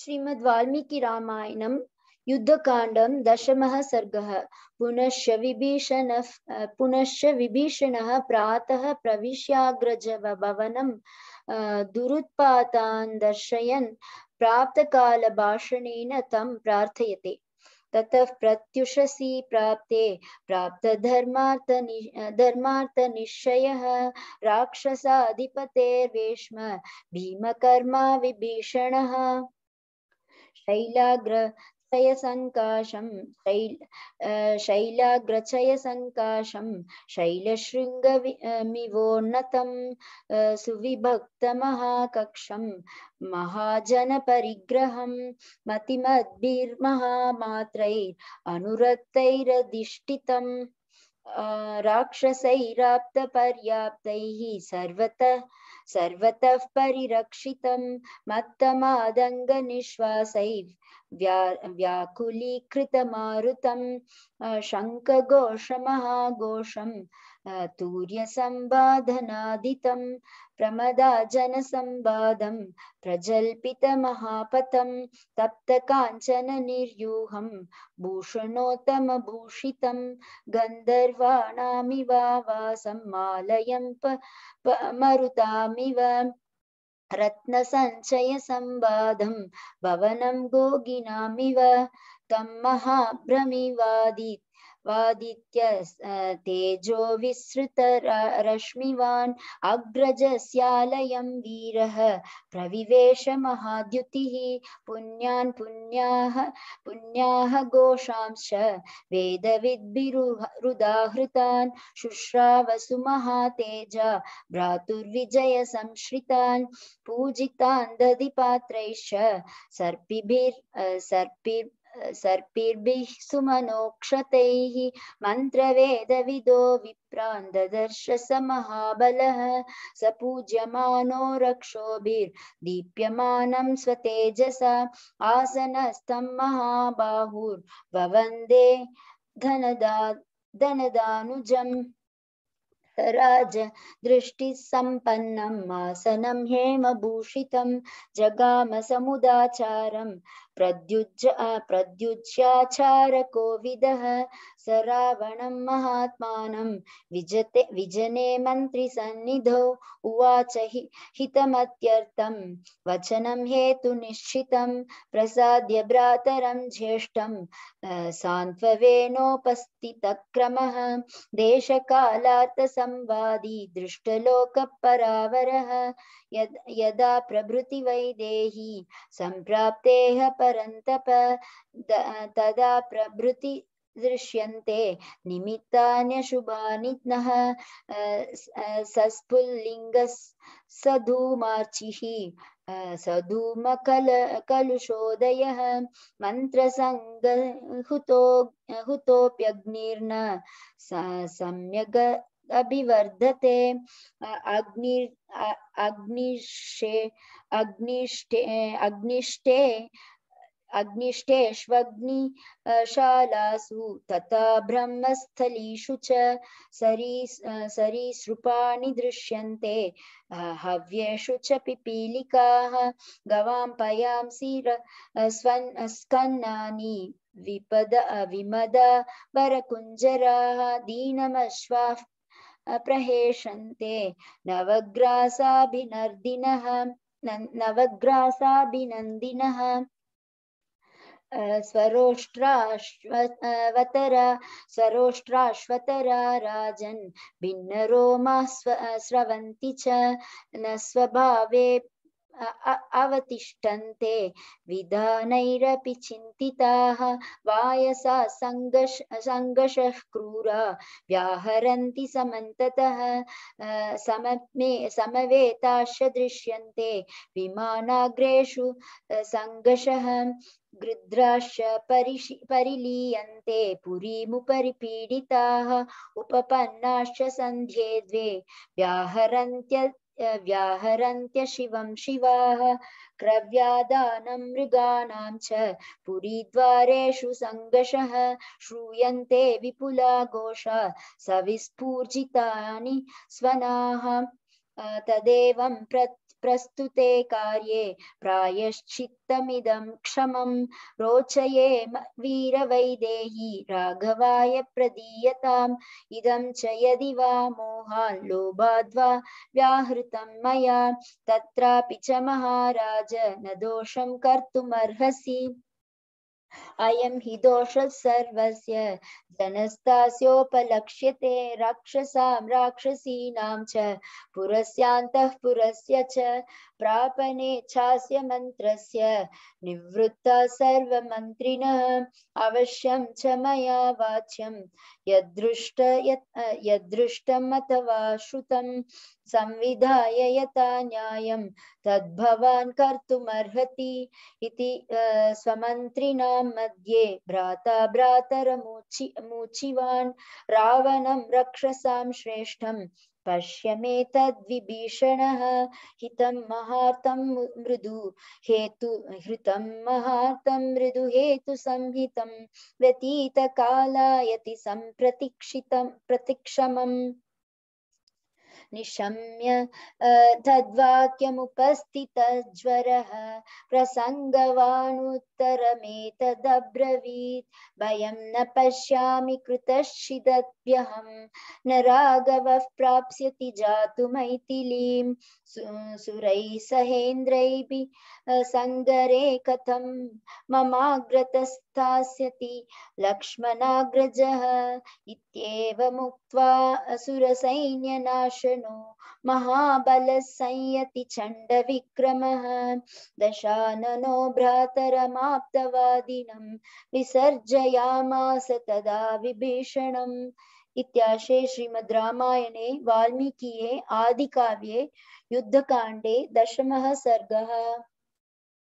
श्रीमद् वाल्मीकि रामायणं युद्धकाण्डं दशमः सर्गः पुनश्च विभीषणः पुनश्च विभीषणः प्रातः प्रविश्याग्रजभवनं दुरुत्पातान् दर्शयन् प्राप्तकालभाषणेन तं प्रार्थयते ततः प्रत्युषसि प्राप्ते प्राप्तधर्मार्थ धर्मार्थनिश्चयः राक्षसाधिपतेर्वेश्म भीमकर्मा विभीषणः शैलाग्र शयसङ्काशं शैल शैलाग्रचयसङ्काशं शैलशृङ्गमिवोन्नतं सुविभक्तमहाकक्षं महाजनपरिग्रहं मतिमद्भिर्महामात्रैरनुरक्तैरधिष्ठितम् राक्षसैराप्तपर्याप्तैः सर्वतः सर्वतः परिरक्षितं मत्तमादङ्गनिश्वासैः व्या व्याकुलीकृतमारुतं शङ्खघोषमहाघोषं तूर्यसम्बाधनादितं प्रमदाजनसम्बाधं प्रजल्पितमहापतं तप्तकाञ्चननिर्यूहं भूषणोत्तमभूषितं गन्धर्वाणामिवासं मालयं प मरुतामिव रत्न संवादम भवनम गोगिनामिव तम महाभ्रमिवादी वादित्य तेजो विसृत रश्मिवान् अग्रजस्यालयं वीरः प्रविवेश महाद्युतिः पुण्यान् पुण्याः पुण्याः घोषांश्च वेदविद्भिरुदाहृतान् शुश्रावसु महातेजा संश्रितान् पूजितान् दधिपात्रैश्च सर्पिभिर् सर्पिर् वेद विदो विप्रांद दर्श स महाबल स पूज्यमानो रक्षोभिर्दीप्यमानं आसन स्थम महाबाहुर्वंदे धनदा धनदानुजम् राज दृष्टि हेम भूषित जगाम समुदाचारम प्रद्युज प्रद्युज्य कोविद स रावणं महात्मानं विजते विजने मन्त्रिसन्निधौ उवाच हि हितमत्यर्थं वचनं हेतुनिश्चितं प्रसाद्य भ्रातरं ज्येष्ठं सान्त्ववेनोपस्थितक्रमः देशकालार्थसंवादी दृष्टलोकपरावरः यद् यदा प्रभृति वैदेही सम्प्राप्तेः परन्तप तदा प्रभृति दृश्यन्ते निमित्तान्यशुभानिघ्नः सस्फुल्लिङ्गस् सधूमार्चिः सधूमकल कलुषोदयः मन्त्रसङ्गहुतो हुतोऽप्यग्निर्न सम्यग् अभिवर्धते अग्नि अग्निशे अग्निष्ठे अग्निष्टे अग्निष्टेष्वग्निशालासु तथा ब्रह्मस्थलीषु च सरी सरीसृपाणि दृश्यन्ते हव्येषु च पिपीलिकाः गवां पयांसि स्वन् स्कन्नानि विपद विमद वरकुञ्जराः दीनमश्वाः प्रहेशन्ते नवग्रासाभिनर्दिनः नवग्रासाभिनन्दिनः स्वरोष्ट्राश्वतरा स्वरोष्ट्राश्वतरा राजन् भिन्नरोमा स्व स्रवन्ति च न स्वभावे अवतिष्ठन्ते विधानैरपि चिन्तिताः वायसा सङ्गश सङ्गशः क्रूरा व्याहरन्ति समन्ततः सममे समवेताश्च दृश्यन्ते विमानाग्रेषु सङ्गशः गृध्राश्च परिशि परिलीयन्ते पुरीमुपरि पीडिताः उपपन्नाश्च सन्ध्ये द्वे व्याहरन्त्य व्याहरन्त्य शिवं शिवाः क्रव्यादानं मृगाणां च पुरीद्वारेषु सङ्गशः श्रूयन्ते विपुला घोषा सविस्फूर्जितानि स्वनाः तदेवं प्रत् प्रस्तुते कार्ये प्रायश्चित्तमिदं क्षमं रोचये वीरवैदेही राघवाय प्रदीयताम् इदं च यदि वा मोहाल्लोभाद्वा व्याहृतं मया तत्रापि च महाराज न दोषं कर्तुमर्हसि अयं हि दोषः सर्वस्य जनस्तास्योपलक्ष्यते राक्षसां राक्षसीनां च पुरस्यान्तः पुरस्य च प्रापनेच्छास्य मन्त्रस्य निवृत्ता सर्वमन्त्रिणः अवश्यं च मया वाच्यं यदृष्ट यदृष्टम् अथवा श्रुतं संविधाय यथा न्यायं तद्भवान् कर्तुमर्हति इति स्वमन्त्रिणां मध्ये भ्राता भ्रातरमुचि मुचिवान् रावणं रक्षसां श्रेष्ठं पश्य मे तद्विभीषणः हित महार्तं मृदु हेतु हृत महार्तं मृदु हेतु संहितं व्यतीतकालायति सम्प्रतीक्षितं प्रतिक्षम निशम्य तद्वाक्यमुपस्थितज्वरः प्रसङ्गवाणुत्तरमेतदब्रवीत् भयं न पश्यामि कृतश्चिदप्यहं न राघव प्राप्ति जात मैथिलीं सुरैः सहेन्द्रैः सङ्गरे कथं ममाग्रतस् उत्थास्यति लक्ष्मणाग्रजः इत्येवमुक्त्वा असुरसैन्यनाशनो महाबलसंयति चण्डविक्रमः दशाननो भ्रातरमाप्तवादिनं विसर्जयामास तदा विभीषणम् इत्याशे श्रीमद् रामायणे वाल्मीकिये आदिकाव्ये युद्धकाण्डे दशमः सर्गः